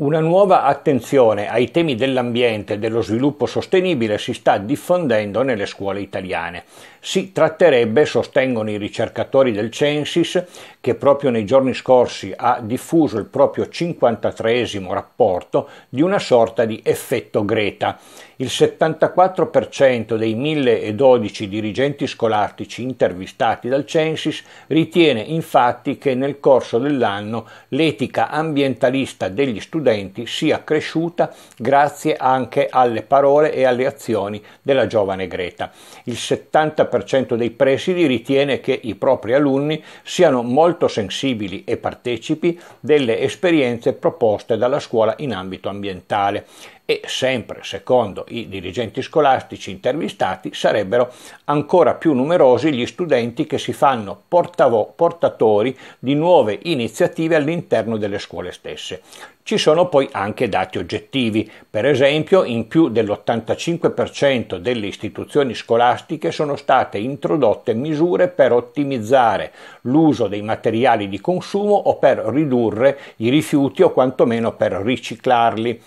Una nuova attenzione ai temi dell'ambiente e dello sviluppo sostenibile si sta diffondendo nelle scuole italiane. Si tratterebbe, sostengono i ricercatori del Censis, che proprio nei giorni scorsi ha diffuso il proprio 53 rapporto, di una sorta di effetto Greta. Il 74% dei 1012 dirigenti scolastici intervistati dal Censis ritiene infatti che nel corso dell'anno l'etica ambientalista degli studenti studenti sia cresciuta grazie anche alle parole e alle azioni della giovane Greta. Il 70% dei presidi ritiene che i propri alunni siano molto sensibili e partecipi delle esperienze proposte dalla scuola in ambito ambientale e sempre secondo i dirigenti scolastici intervistati sarebbero ancora più numerosi gli studenti che si fanno portatori di nuove iniziative all'interno delle scuole stesse. Ci sono poi anche dati oggettivi, per esempio in più dell'85% delle istituzioni scolastiche sono state introdotte misure per ottimizzare l'uso dei materiali di consumo o per ridurre i rifiuti o quantomeno per riciclarli.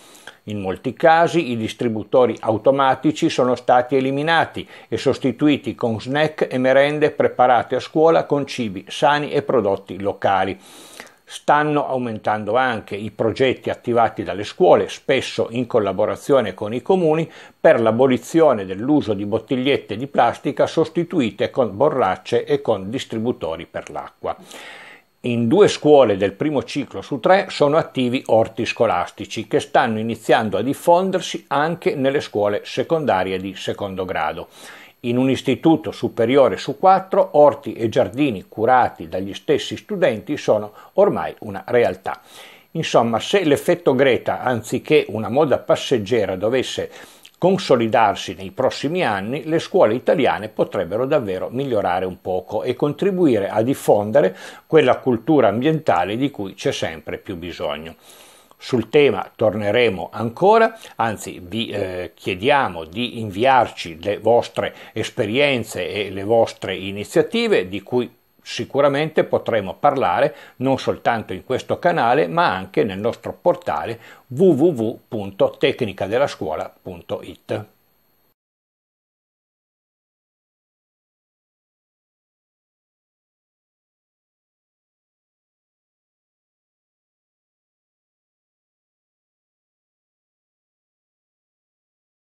In molti casi i distributori automatici sono stati eliminati e sostituiti con snack e merende preparate a scuola con cibi sani e prodotti locali stanno aumentando anche i progetti attivati dalle scuole, spesso in collaborazione con i comuni, per l'abolizione dell'uso di bottigliette di plastica sostituite con borracce e con distributori per l'acqua. In due scuole del primo ciclo su tre sono attivi orti scolastici che stanno iniziando a diffondersi anche nelle scuole secondarie di secondo grado. In un istituto superiore su quattro, orti e giardini curati dagli stessi studenti sono ormai una realtà. Insomma, se l'effetto Greta, anziché una moda passeggera, dovesse consolidarsi nei prossimi anni, le scuole italiane potrebbero davvero migliorare un poco e contribuire a diffondere quella cultura ambientale di cui c'è sempre più bisogno. Sul tema torneremo ancora, anzi vi eh, chiediamo di inviarci le vostre esperienze e le vostre iniziative di cui sicuramente potremo parlare non soltanto in questo canale ma anche nel nostro portale www.tecnicadelascuola.it.